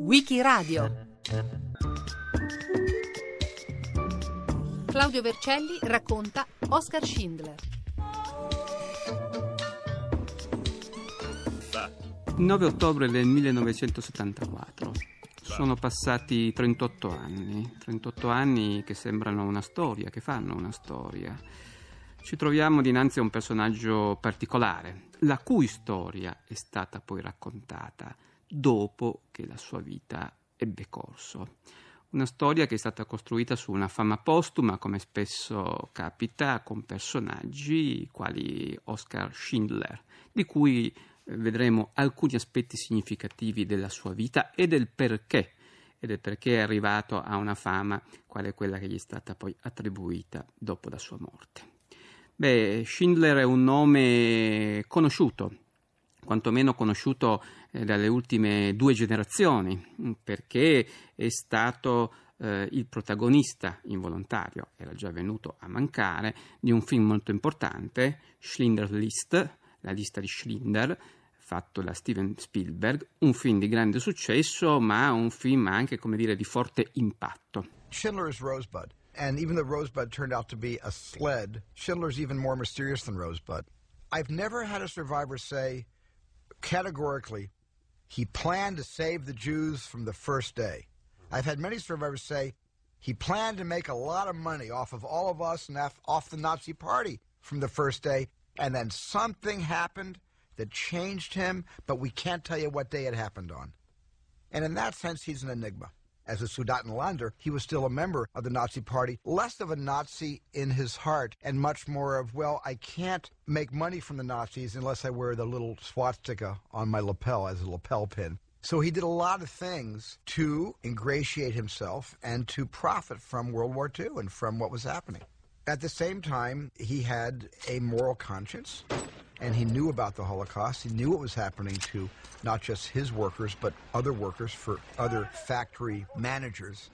Wikiradio Claudio Vercelli racconta Oscar Schindler. Il 9 ottobre del 1974. Sono passati 38 anni, 38 anni che sembrano una storia, che fanno una storia. Ci troviamo dinanzi a un personaggio particolare, la cui storia è stata poi raccontata dopo che la sua vita ebbe corso. Una storia che è stata costruita su una fama postuma, come spesso capita, con personaggi quali Oscar Schindler, di cui eh, vedremo alcuni aspetti significativi della sua vita e del perché, e del perché è arrivato a una fama quale quella che gli è stata poi attribuita dopo la sua morte. Beh, Schindler è un nome conosciuto, quantomeno conosciuto eh, dalle ultime due generazioni, perché è stato eh, il protagonista involontario, era già venuto a mancare, di un film molto importante, Schindler's List, la lista di Schindler, fatto da Steven Spielberg, un film di grande successo, ma un film anche, come dire, di forte impatto. Schindler's Rosebud And even though Rosebud turned out to be a sled, Schindler's even more mysterious than Rosebud. I've never had a survivor say categorically, he planned to save the Jews from the first day. I've had many survivors say, he planned to make a lot of money off of all of us and off the Nazi party from the first day. And then something happened that changed him, but we can't tell you what day it happened on. And in that sense, he's an enigma. As a Sudetenlander, he was still a member of the Nazi Party, less of a Nazi in his heart and much more of, well, I can't make money from the Nazis unless I wear the little swastika on my lapel as a lapel pin. So he did a lot of things to ingratiate himself and to profit from World War II and from what was happening. At the same time, he had a moral conscience and he knew about the Holocaust. He knew what was happening to not just his workers, but other workers for other factory managers.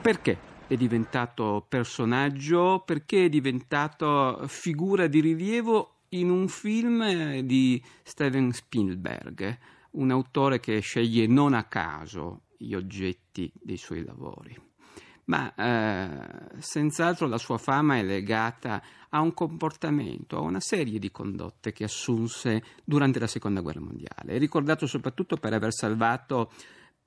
Perché è diventato personaggio? Perché è diventato figura di rilievo in un film eh, di Steven Spielberg, un autore che sceglie non a caso gli oggetti dei suoi lavori? Ma eh, senz'altro la sua fama è legata a un comportamento, a una serie di condotte che assunse durante la seconda guerra mondiale. È ricordato soprattutto per aver salvato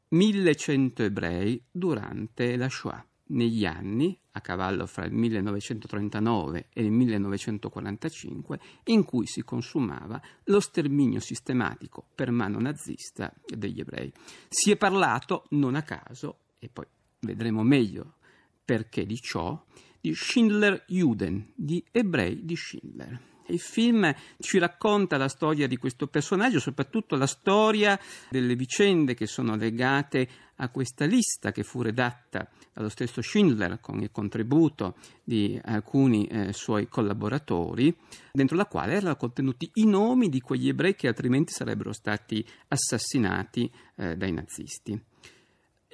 1100 ebrei durante la Shoah. Negli anni, a cavallo fra il 1939 e il 1945, in cui si consumava lo sterminio sistematico per mano nazista degli ebrei. Si è parlato, non a caso, e poi vedremo meglio perché di ciò, di Schindler Juden, di ebrei di Schindler. Il film ci racconta la storia di questo personaggio, soprattutto la storia delle vicende che sono legate a questa lista che fu redatta dallo stesso Schindler con il contributo di alcuni eh, suoi collaboratori, dentro la quale erano contenuti i nomi di quegli ebrei che altrimenti sarebbero stati assassinati eh, dai nazisti.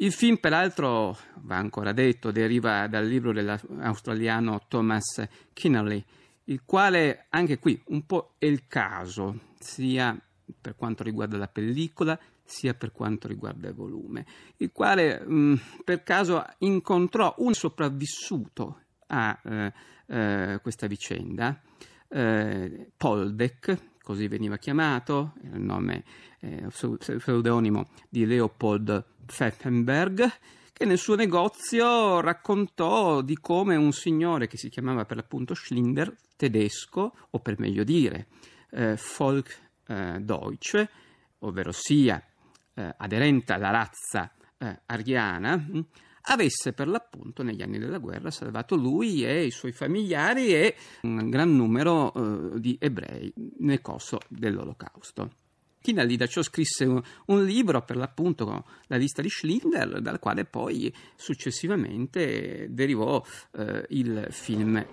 Il film, peraltro, va ancora detto, deriva dal libro dell'australiano Thomas Kinnerly, il quale anche qui un po' è il caso, sia per quanto riguarda la pellicola, sia per quanto riguarda il volume, il quale mh, mm, per caso incontrò un sopravvissuto a eh, eh, questa vicenda, eh, Poldek, così veniva chiamato, era il nome eh, pseudonimo di Leopold Pfeffenberg, che nel suo negozio raccontò di come un signore che si chiamava per l'appunto Schlinder, tedesco, o per meglio dire, eh, Folk eh, Deutsche, ovvero sia eh, aderente alla razza eh, ariana, hm, avesse per l'appunto negli anni della guerra salvato lui e i suoi familiari e un gran numero eh, di ebrei nel corso dell'olocausto. Kinelli da ciò scrisse un, un, libro per l'appunto la lista di Schindler dal quale poi successivamente derivò eh, il film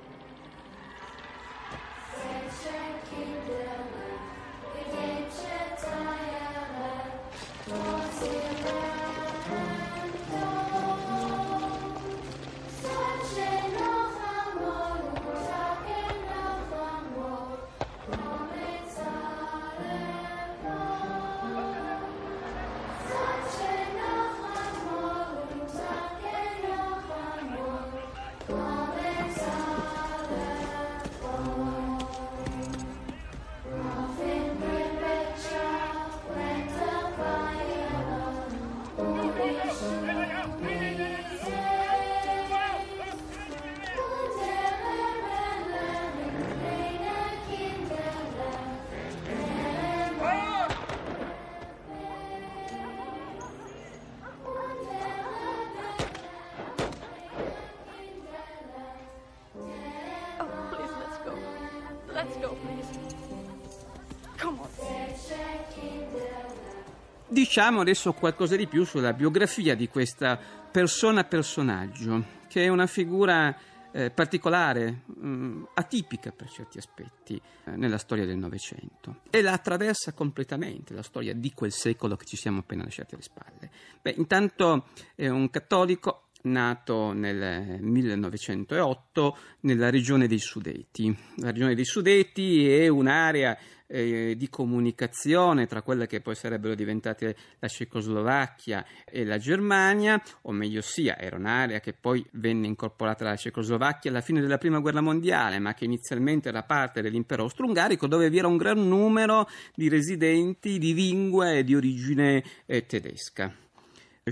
Diciamo adesso qualcosa di più sulla biografia di questa persona-personaggio, che è una figura eh, particolare, mh, mm, atipica per certi aspetti eh, nella storia del Novecento e la attraversa completamente la storia di quel secolo che ci siamo appena lasciati alle spalle. Beh, intanto è un cattolico nato nel 1908 eh, nella regione dei Sudeti. La regione dei Sudeti è un'area eh, di comunicazione tra quelle che poi sarebbero diventate la Cecoslovacchia e la Germania, o meglio sia, era un'area che poi venne incorporata alla Cecoslovacchia alla fine della Prima Guerra Mondiale, ma che inizialmente era parte dell'impero austro-ungarico, dove vi era un gran numero di residenti di lingua e di origine eh, tedesca.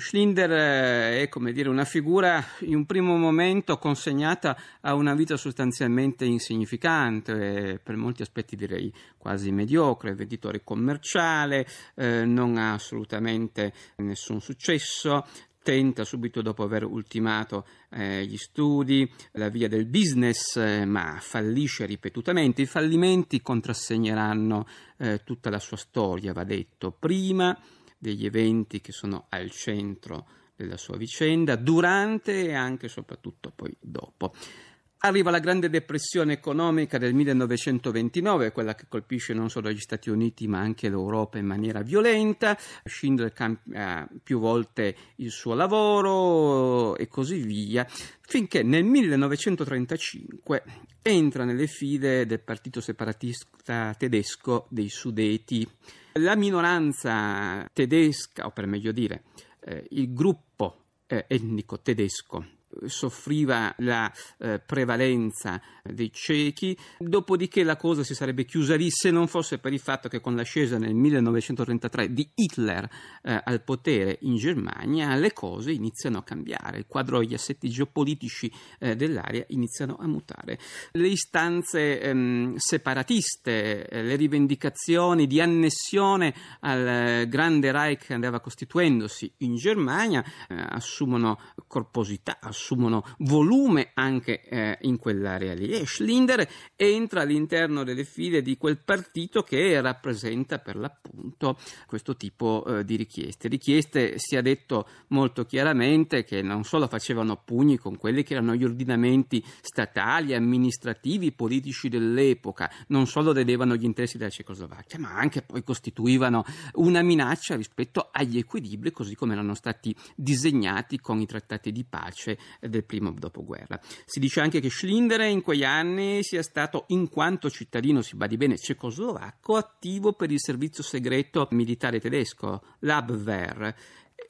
Schlinder eh, è come dire una figura in un primo momento consegnata a una vita sostanzialmente insignificante, eh, per molti aspetti direi quasi mediocre, venditore commerciale, eh, non ha assolutamente nessun successo, tenta subito dopo aver ultimato eh, gli studi la via del business, eh, ma fallisce ripetutamente. I fallimenti contrassegneranno eh, tutta la sua storia, va detto, prima degli eventi che sono al centro della sua vicenda, durante e anche e soprattutto poi dopo. Arriva la grande depressione economica del 1929, quella che colpisce non solo gli Stati Uniti ma anche l'Europa in maniera violenta. Schindler cambia più volte il suo lavoro e così via, finché nel 1935 entra nelle file del partito separatista tedesco dei Sudeti. La minoranza tedesca, o per meglio dire, eh, il gruppo eh, etnico tedesco soffriva la eh, prevalenza dei ciechi, dopodiché la cosa si sarebbe chiusa lì se non fosse per il fatto che con l'ascesa nel 1933 di Hitler eh, al potere in Germania le cose iniziano a cambiare, il quadro e gli assetti geopolitici eh, dell'area iniziano a mutare. Le istanze ehm, separatiste, eh, le rivendicazioni di annessione al eh, grande Reich che andava costituendosi in Germania eh, assumono corposità, assumono assumono volume anche eh, in quell'area lì e Schlinder entra all'interno delle file di quel partito che rappresenta per l'appunto questo tipo eh, di richieste. Richieste si è detto molto chiaramente che non solo facevano pugni con quelli che erano gli ordinamenti statali, amministrativi, politici dell'epoca, non solo vedevano gli interessi della Cecoslovacchia, ma anche poi costituivano una minaccia rispetto agli equilibri così come erano stati disegnati con i trattati di pace del primo dopoguerra. Si dice anche che Schlinder in quegli anni sia stato, in quanto cittadino, si badi bene, cecoslovacco, attivo per il servizio segreto militare tedesco, l'Abwehr,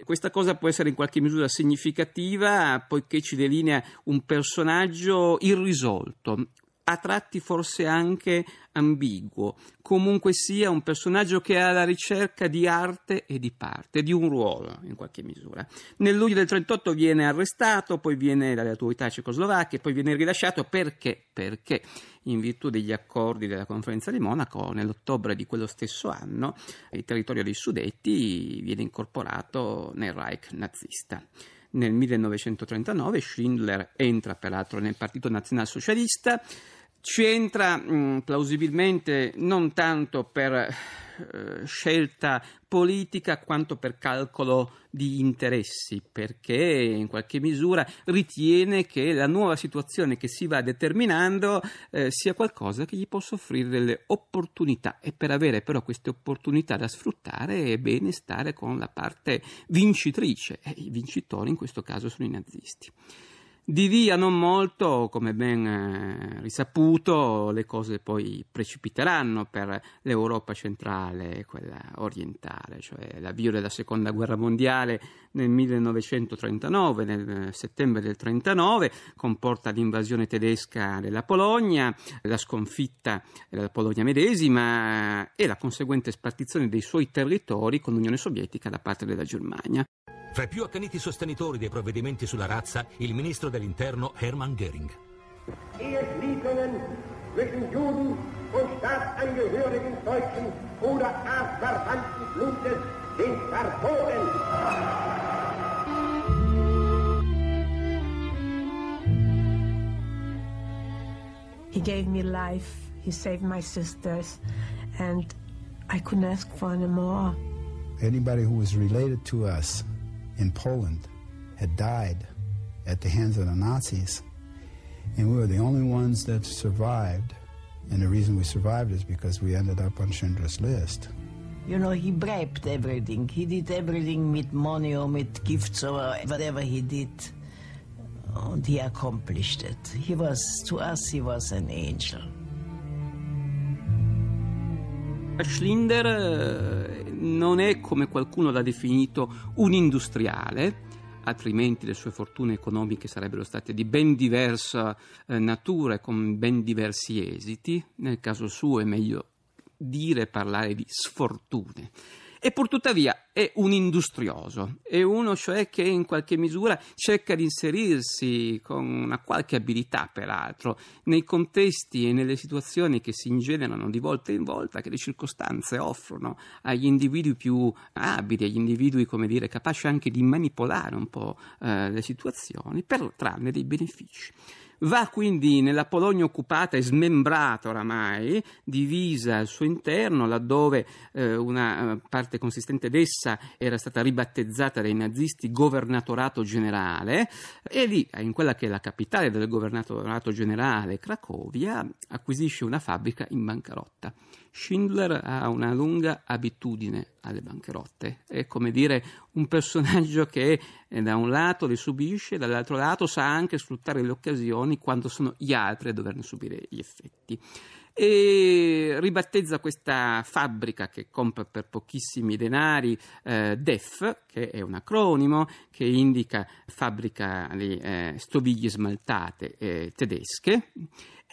questa cosa può essere in qualche misura significativa poiché ci delinea un personaggio irrisolto, a tratti forse anche ambiguo, comunque sia un personaggio che è alla ricerca di arte e di parte, di un ruolo in qualche misura. Nel luglio del 38 viene arrestato, poi viene dalle autorità cecoslovacche, poi viene rilasciato perché? Perché in virtù degli accordi della conferenza di Monaco nell'ottobre di quello stesso anno il territorio dei Sudeti viene incorporato nel Reich nazista. Nel 1939 Schindler entra peraltro nel Partito Nazionalsocialista, ci entra mh, mm, plausibilmente non tanto per eh, scelta politica quanto per calcolo di interessi, perché in qualche misura ritiene che la nuova situazione che si va determinando eh, sia qualcosa che gli possa offrire delle opportunità e per avere però queste opportunità da sfruttare è bene stare con la parte vincitrice e i vincitori in questo caso sono i nazisti. Di via non molto, come ben eh, risaputo, le cose poi precipiteranno per l'Europa centrale e quella orientale, cioè l'avvio della seconda guerra mondiale nel 1939, nel eh, settembre del 1939, comporta l'invasione tedesca della Polonia, la sconfitta della Polonia medesima eh, e la conseguente spartizione dei suoi territori con l'Unione Sovietica da parte della Germania. Fra i più accaniti sostenitori dei provvedimenti sulla razza, il ministro dell'interno Hermann Göring. Eheschließungen zwischen Juden und Staatsangehörigen deutschen oder artverwandten Blutes sind verboten. He gave me life, he saved my sisters, and I couldn't ask for any more. Anybody who was related to us in Poland had died at the hands of the Nazis. And we were the only ones that survived. And the reason we survived is because we ended up on Schindler's List. You know, he bribed everything. He did everything with money or with gifts or whatever he did. And he accomplished it. He was, to us, he was an angel. Schlinder eh, non è, come qualcuno l'ha definito, un industriale, altrimenti le sue fortune economiche sarebbero state di ben diversa eh, natura e con ben diversi esiti. Nel caso suo è meglio dire e parlare di sfortune. Eppur tuttavia è un industrioso, è uno cioè che in qualche misura cerca di inserirsi con una qualche abilità, peraltro, nei contesti e nelle situazioni che si ingenerano di volta in volta, che le circostanze offrono agli individui più abili, agli individui, come dire, capaci anche di manipolare un po' eh, le situazioni per trarne dei benefici. Va quindi nella Polonia occupata e smembrata oramai, divisa al suo interno, laddove eh, una eh, parte consistente d'essa era stata ribattezzata dai nazisti governatorato generale, e lì, in quella che è la capitale del governatorato generale, Cracovia, acquisisce una fabbrica in bancarotta. Schindler ha una lunga abitudine alle bancarotte, è come dire un personaggio che eh, da un lato le subisce, dall'altro lato sa anche sfruttare le occasioni azioni quando sono gli altri a doverne subire gli effetti. E ribattezza questa fabbrica che compra per pochissimi denari eh, DEF, che è un acronimo che indica fabbrica di eh, stoviglie smaltate eh, tedesche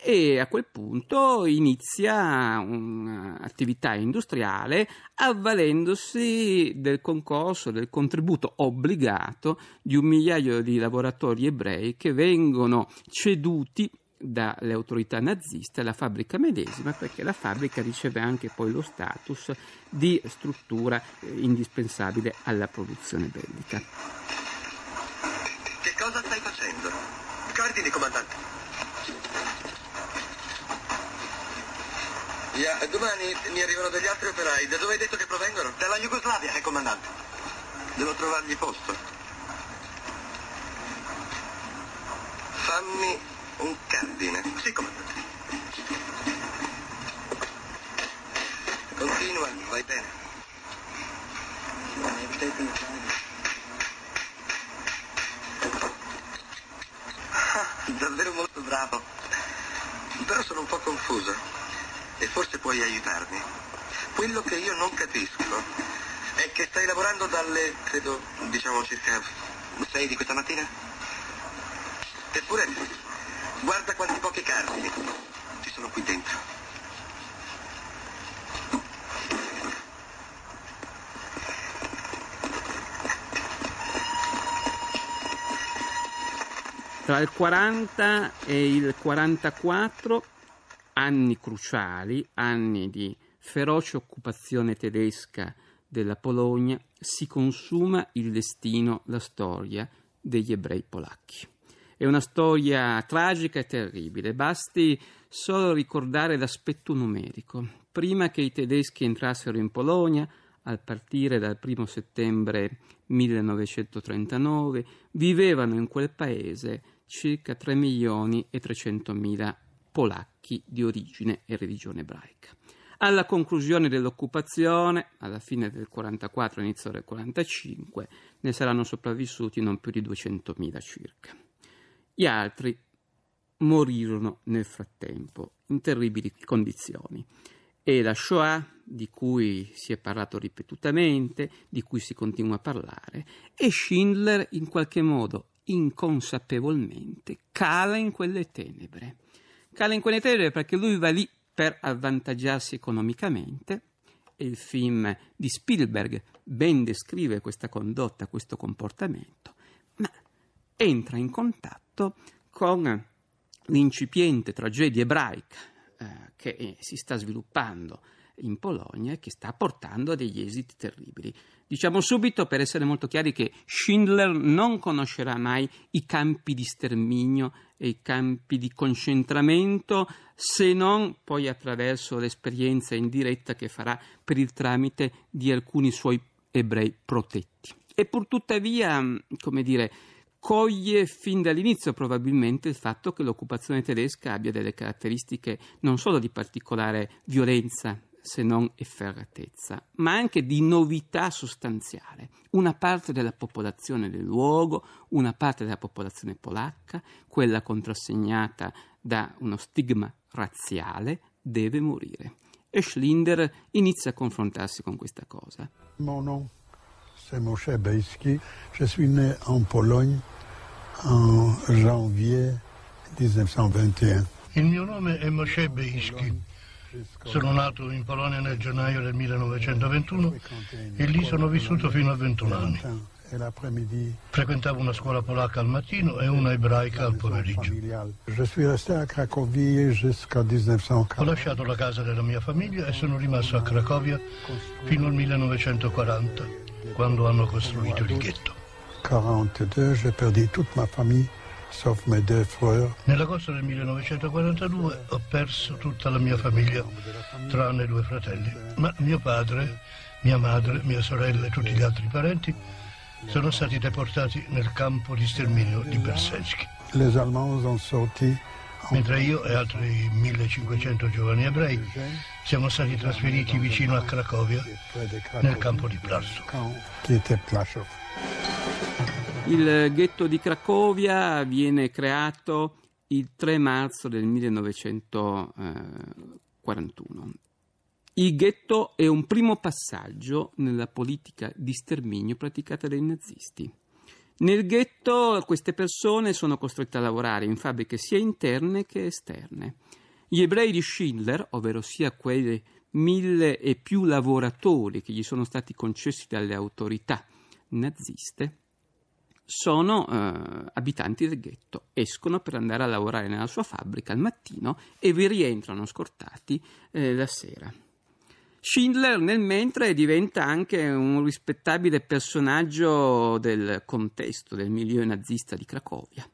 e a quel punto inizia un'attività industriale avvalendosi del concorso, del contributo obbligato di un migliaio di lavoratori ebrei che vengono ceduti dalle autorità naziste alla fabbrica medesima perché la fabbrica riceve anche poi lo status di struttura eh, indispensabile alla produzione bellica. Che cosa stai facendo? Cardini, comandante. Yeah, domani mi arrivano degli altri operai. Da dove hai detto che provengono? Dalla Jugoslavia, eh, comandante. Devo trovargli posto. Fammi un cardine. Sì, comandante. Continua, vai bene. Ah, davvero molto bravo. Però sono un po' confuso e forse puoi aiutarmi. Quello che io non capisco è che stai lavorando dalle, credo, diciamo circa 6 di questa mattina? Eppure, guarda quanti pochi carri ci sono qui dentro. Tra il 40 e il 44 anni cruciali, anni di feroce occupazione tedesca della Polonia, si consuma il destino, la storia degli ebrei polacchi. È una storia tragica e terribile, basti solo ricordare l'aspetto numerico. Prima che i tedeschi entrassero in Polonia, a partire dal 1 settembre 1939, vivevano in quel paese circa 3 milioni e 300 mila polacchi di origine e religione ebraica. Alla conclusione dell'occupazione, alla fine del 44, inizio del 45, ne saranno sopravvissuti non più di 200.000 circa. Gli altri morirono nel frattempo in terribili condizioni e la Shoah, di cui si è parlato ripetutamente, di cui si continua a parlare, e Schindler in qualche modo inconsapevolmente cala in quelle tenebre. Cala in quelle terre perché lui va lì per avvantaggiarsi economicamente e il film di Spielberg ben descrive questa condotta, questo comportamento, ma entra in contatto con l'incipiente tragedia ebraica eh, che eh, si sta sviluppando in Polonia che sta portando a degli esiti terribili. Diciamo subito, per essere molto chiari, che Schindler non conoscerà mai i campi di sterminio e i campi di concentramento se non poi attraverso l'esperienza in diretta che farà per il tramite di alcuni suoi ebrei protetti. E pur tuttavia, come dire, coglie fin dall'inizio probabilmente il fatto che l'occupazione tedesca abbia delle caratteristiche non solo di particolare violenza se non efferatezza, ma anche di novità sostanziale. Una parte della popolazione del luogo, una parte della popolazione polacca, quella contrassegnata da uno stigma razziale, deve morire. E Schlinder inizia a confrontarsi con questa cosa. Mon nom, c'est Moshe Beisky. Je suis né en Pologne en janvier 1921. Il mio nome è Moshe Beisky. Sono nato in Polonia nel gennaio del 1921 e lì sono vissuto fino a 21 anni. Frequentavo una scuola polacca al mattino e una ebraica al pomeriggio. Ho lasciato la casa della mia famiglia e sono rimasto a Cracovia fino al 1940, quando hanno costruito il ghetto. 42, j'ai perdu toute ma famiglia. Nell'agosto del 1942 ho perso tutta la mia famiglia, tranne due fratelli, ma mio padre, mia madre, mia sorella e tutti gli altri parenti sono stati deportati nel campo di sterminio di Bersensky. Mentre io e altri 1500 giovani ebrei siamo stati trasferiti vicino a Cracovia, nel campo di Plasov. Il ghetto di Cracovia viene creato il 3 marzo del 1941. Il ghetto è un primo passaggio nella politica di sterminio praticata dai nazisti. Nel ghetto queste persone sono costrette a lavorare in fabbriche sia interne che esterne. Gli ebrei di Schindler, ovvero sia quei mille e più lavoratori che gli sono stati concessi dalle autorità naziste, sono eh, abitanti del ghetto, escono per andare a lavorare nella sua fabbrica al mattino e vi rientrano scortati eh, la sera. Schindler nel mentre diventa anche un rispettabile personaggio del contesto del milieu nazista di Cracovia.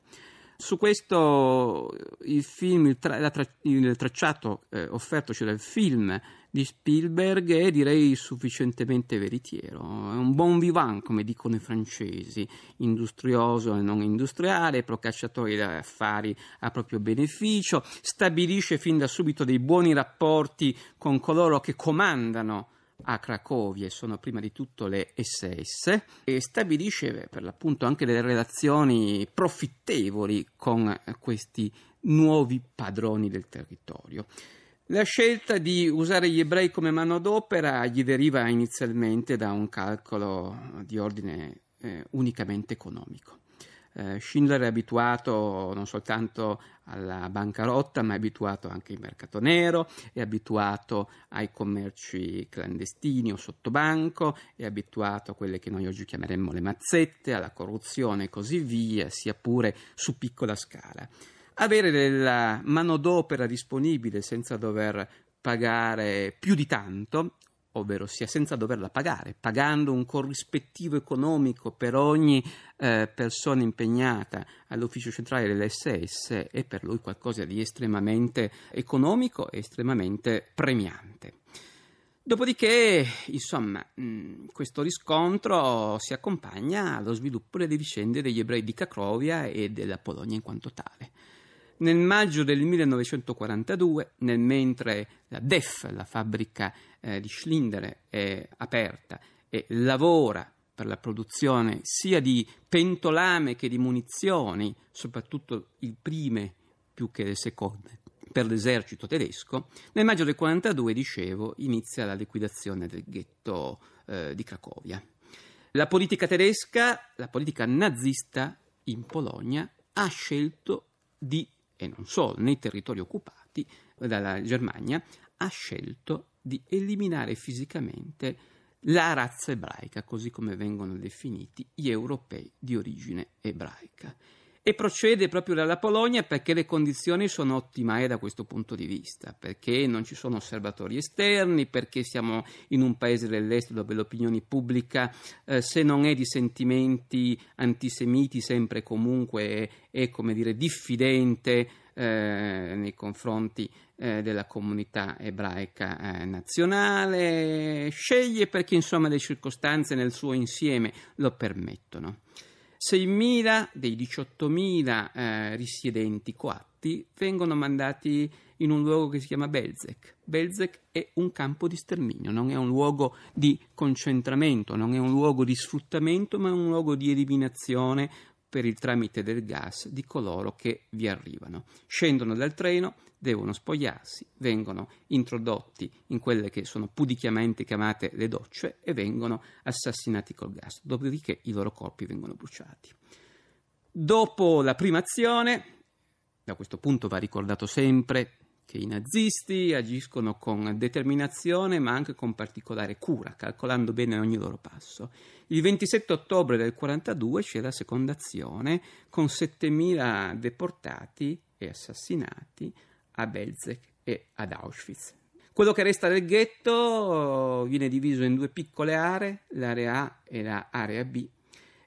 Su questo il film, il, tra, il tracciato eh, offertoci dal film di Spielberg è direi sufficientemente veritiero, è un buon vivant come dicono i francesi, industrioso e non industriale, procacciatore di affari a proprio beneficio, stabilisce fin da subito dei buoni rapporti con coloro che comandano a Cracovia e sono prima di tutto le SS e stabilisce per l'appunto anche delle relazioni profittevoli con questi nuovi padroni del territorio. La scelta di usare gli ebrei come manodopera gli deriva inizialmente da un calcolo di ordine eh, unicamente economico. Eh, Schindler è abituato non soltanto alla bancarotta, ma è abituato anche al mercato nero, è abituato ai commerci clandestini o sottobanco, è abituato a quelle che noi oggi chiameremmo le mazzette, alla corruzione e così via, sia pure su piccola scala avere della manodopera disponibile senza dover pagare più di tanto, ovvero sia senza doverla pagare, pagando un corrispettivo economico per ogni eh, persona impegnata all'ufficio centrale dell'SS è per lui qualcosa di estremamente economico e estremamente premiante. Dopodiché, insomma, mm, questo riscontro si accompagna allo sviluppo delle vicende degli ebrei di Cacrovia e della Polonia in quanto tale nel maggio del 1942, nel mentre la DEF, la fabbrica eh, di Schlindere, è aperta e lavora per la produzione sia di pentolame che di munizioni, soprattutto le prime più che le seconde, per l'esercito tedesco, nel maggio del 1942, dicevo, inizia la liquidazione del ghetto eh, di Cracovia. La politica tedesca, la politica nazista in Polonia ha scelto di e non solo, nei territori occupati dalla Germania, ha scelto di eliminare fisicamente la razza ebraica, così come vengono definiti gli europei di origine ebraica e procede proprio dalla Polonia perché le condizioni sono ottimali da questo punto di vista, perché non ci sono osservatori esterni, perché siamo in un paese dell'est dove l'opinione pubblica, eh, se non è di sentimenti antisemiti, sempre e comunque è, è, come dire diffidente eh, nei confronti eh, della comunità ebraica eh, nazionale, sceglie perché insomma le circostanze nel suo insieme lo permettono. 6.000 dei 18.000 eh, risidenti coatti vengono mandati in un luogo che si chiama Belzec. Belzec è un campo di sterminio, non è un luogo di concentramento, non è un luogo di sfruttamento, ma è un luogo di eliminazione per il tramite del gas di coloro che vi arrivano. Scendono dal treno, devono spogliarsi, vengono introdotti in quelle che sono pudicamente chiamate le docce e vengono assassinati col gas, dopodiché i loro corpi vengono bruciati. Dopo la prima azione, da questo punto va ricordato sempre che i nazisti agiscono con determinazione ma anche con particolare cura, calcolando bene ogni loro passo. Il 27 ottobre del 1942 c'è la seconda azione con 7.000 deportati e assassinati, a Belzec e ad Auschwitz. Quello che resta del ghetto eh, viene diviso in due piccole aree, l'area A e l'area B,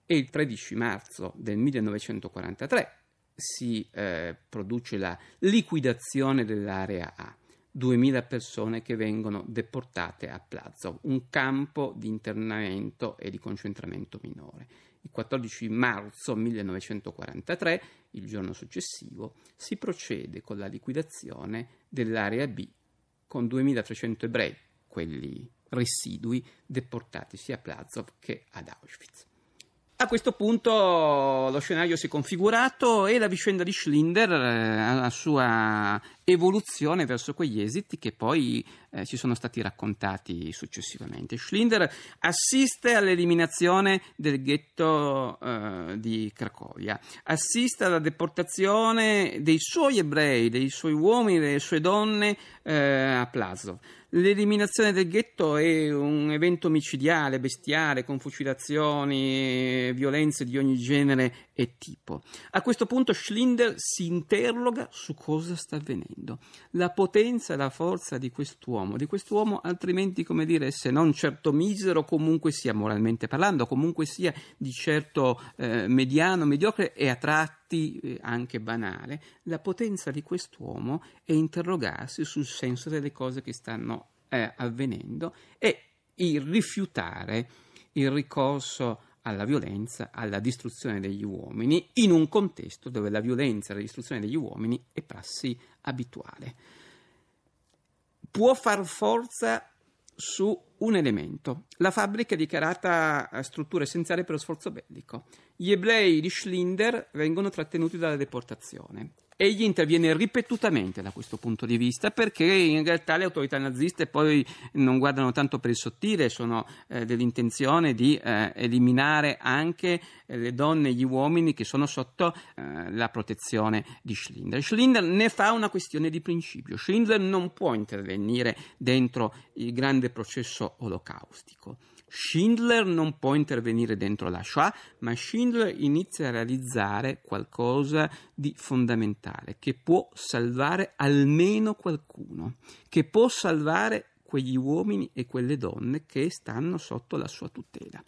e il 13 marzo del 1943 si eh, produce la liquidazione dell'area A. 2000 persone che vengono deportate a Plazov, un campo di internamento e di concentramento minore. Il 14 marzo 1943, il giorno successivo, si procede con la liquidazione dell'area B con 2.300 ebrei, quelli residui, deportati sia a Plazov che ad Auschwitz. A questo punto lo scenario si è configurato e la vicenda di Schlinder ha eh, la sua evoluzione verso quegli esiti che poi eh, ci sono stati raccontati successivamente. Schlinder assiste all'eliminazione del ghetto eh, di Cracovia, assiste alla deportazione dei suoi ebrei, dei suoi uomini, delle sue donne eh, a Plasov. L'eliminazione del ghetto è un evento micidiale, bestiale, con fucilazioni, violenze di ogni genere e tipo. A questo punto Schlinder si interroga su cosa sta avvenendo, la potenza e la forza di quest'uomo, di quest'uomo altrimenti come dire se non certo misero comunque sia moralmente parlando, comunque sia di certo eh, mediano, mediocre e a tratti eh, anche banale, la potenza di quest'uomo è interrogarsi sul senso delle cose che stanno eh, avvenendo e il rifiutare il ricorso alla violenza, alla distruzione degli uomini, in un contesto dove la violenza e la distruzione degli uomini è prassi abituale. Può far forza su un elemento. La fabbrica è dichiarata struttura essenziale per lo sforzo bellico. Gli ebrei di Schlinder vengono trattenuti dalla deportazione. Egli interviene ripetutamente da questo punto di vista perché in realtà le autorità naziste poi non guardano tanto per il sottile, sono eh, dell'intenzione di eh, eliminare anche eh, le donne e gli uomini che sono sotto eh, la protezione di Schindler. Schindler ne fa una questione di principio. Schindler non può intervenire dentro il grande processo olocaustico. Schindler non può intervenire dentro la Shoah, ma Schindler inizia a realizzare qualcosa di fondamentale, che può salvare almeno qualcuno, che può salvare quegli uomini e quelle donne che stanno sotto la sua tutela.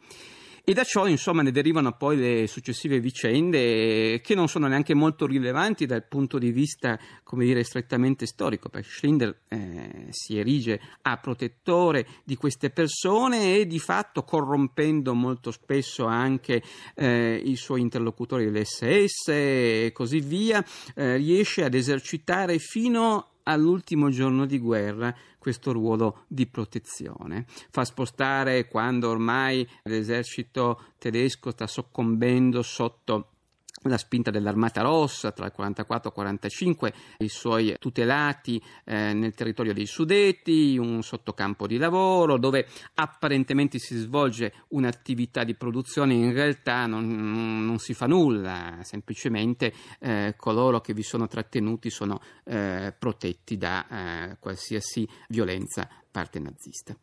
E da ciò, insomma, ne derivano poi le successive vicende che non sono neanche molto rilevanti dal punto di vista, come dire, strettamente storico, perché Schindler eh, si erige a protettore di queste persone e di fatto corrompendo molto spesso anche eh, i suoi interlocutori dell'SS e così via, eh, riesce ad esercitare fino all'ultimo giorno di guerra questo ruolo di protezione. Fa spostare quando ormai l'esercito tedesco sta soccombendo sotto la spinta dell'Armata Rossa tra il 44 e il 45, i suoi tutelati eh, nel territorio dei Sudeti, un sottocampo di lavoro dove apparentemente si svolge un'attività di produzione, in realtà non, non si fa nulla, semplicemente eh, coloro che vi sono trattenuti sono eh, protetti da eh, qualsiasi violenza parte nazista.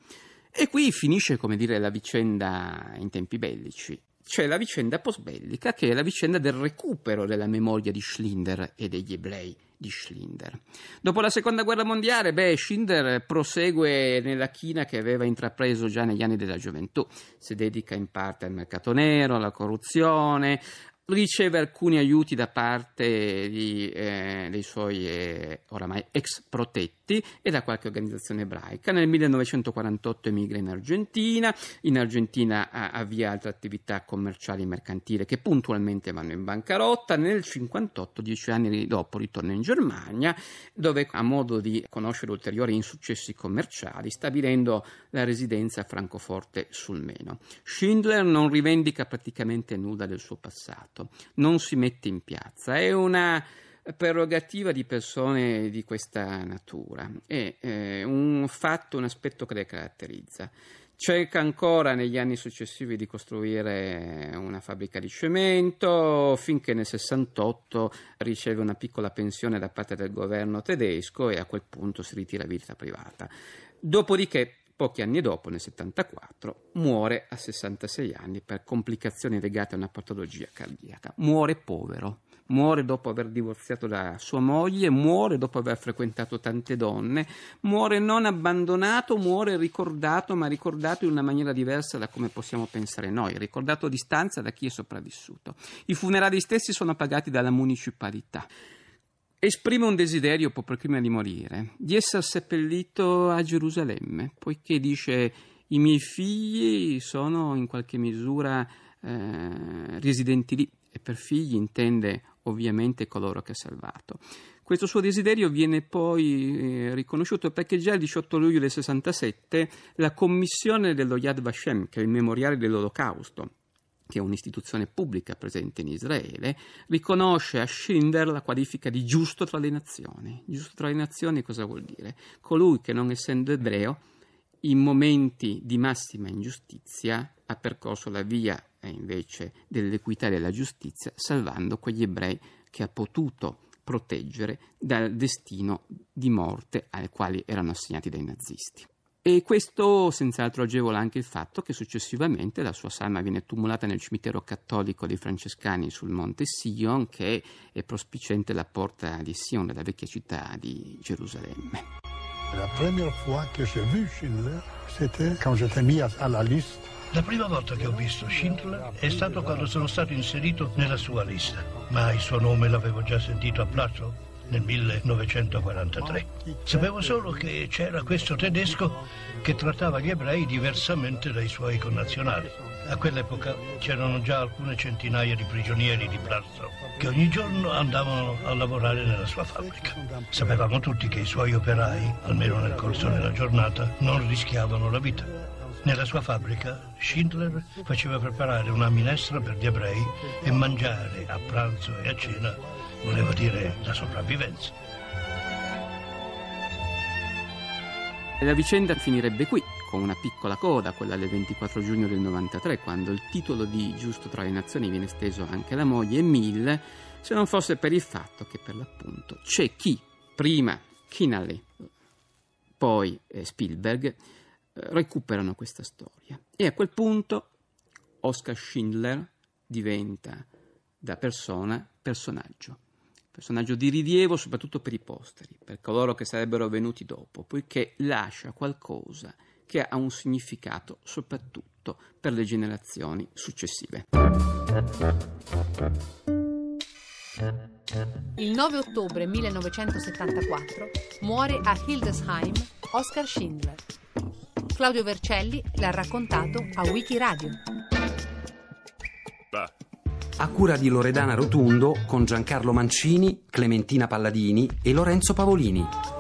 E qui finisce, come dire, la vicenda in tempi bellici c'è cioè, la vicenda postbellica che è la vicenda del recupero della memoria di Schlinder e degli ebrei di Schlinder. Dopo la seconda guerra mondiale, beh, Schindler prosegue nella china che aveva intrapreso già negli anni della gioventù, si dedica in parte al mercato nero, alla corruzione, riceve alcuni aiuti da parte di, eh, dei suoi eh, oramai ex protetti Uniti e da qualche organizzazione ebraica. Nel 1948 emigra in Argentina, in Argentina avvia altre attività commerciali e mercantili che puntualmente vanno in bancarotta. Nel 1958, dieci anni dopo, ritorna in Germania dove ha modo di conoscere ulteriori insuccessi commerciali, stabilendo la residenza a Francoforte sul Meno. Schindler non rivendica praticamente nulla del suo passato, non si mette in piazza, è una prerogativa di persone di questa natura, è eh, un fatto, un aspetto che le caratterizza. Cerca ancora negli anni successivi di costruire una fabbrica di cemento, finché nel 68 riceve una piccola pensione da parte del governo tedesco e a quel punto si ritira a vita privata. Dopodiché Pochi anni dopo, nel 74, muore a 66 anni per complicazioni legate a una patologia cardiaca. Muore povero muore dopo aver divorziato da sua moglie, muore dopo aver frequentato tante donne, muore non abbandonato, muore ricordato, ma ricordato in una maniera diversa da come possiamo pensare noi, ricordato a distanza da chi è sopravvissuto. I funerali stessi sono pagati dalla municipalità esprime un desiderio proprio prima di morire di essere seppellito a Gerusalemme, poiché dice i miei figli sono in qualche misura eh, residenti lì, e per figli intende ovviamente coloro che ha salvato. Questo suo desiderio viene poi eh, riconosciuto perché già il 18 luglio del 67 la commissione dello Yad Vashem, che è il memoriale dell'Olocausto, che è un'istituzione pubblica presente in Israele, riconosce a Schindler la qualifica di giusto tra le nazioni. Giusto tra le nazioni cosa vuol dire? Colui che non essendo ebreo in momenti di massima ingiustizia ha percorso la via invece dell'equità e della giustizia, salvando quegli ebrei che ha potuto proteggere dal destino di morte al quale erano assegnati dai nazisti. E questo senz'altro agevola anche il fatto che successivamente la sua salma viene tumulata nel cimitero cattolico dei francescani sul monte Sion, che è prospiciente la porta di Sion, la vecchia città di Gerusalemme. La prima volta che ho visto Schindler, c'était quand j'étais mis à la liste la prima volta che ho visto Schindler è stato quando sono stato inserito nella sua lista, ma il suo nome l'avevo già sentito a Plato nel 1943. Sapevo solo che c'era questo tedesco che trattava gli ebrei diversamente dai suoi connazionali. A quell'epoca c'erano già alcune centinaia di prigionieri di Plato che ogni giorno andavano a lavorare nella sua fabbrica. Sapevamo tutti che i suoi operai, almeno nel corso della giornata, non rischiavano la vita. Nella sua fabbrica Schindler faceva preparare una minestra per gli ebrei e mangiare a pranzo e a cena voleva dire la sopravvivenza. La vicenda finirebbe qui, con una piccola coda, quella del 24 giugno del 93, quando il titolo di Giusto tra le nazioni viene esteso anche alla moglie e mille, se non fosse per il fatto che per l'appunto c'è chi prima Kinale, poi eh, Spielberg, recuperano questa storia. E a quel punto Oscar Schindler diventa da persona personaggio, personaggio di rilievo soprattutto per i posteri, per coloro che sarebbero venuti dopo, poiché lascia qualcosa che ha un significato soprattutto per le generazioni successive. Il 9 ottobre 1974 muore a Hildesheim Oscar Schindler. Claudio Vercelli l'ha raccontato a Wikiradio. A cura di Loredana Rotundo con Giancarlo Mancini, Clementina Palladini e Lorenzo Pavolini.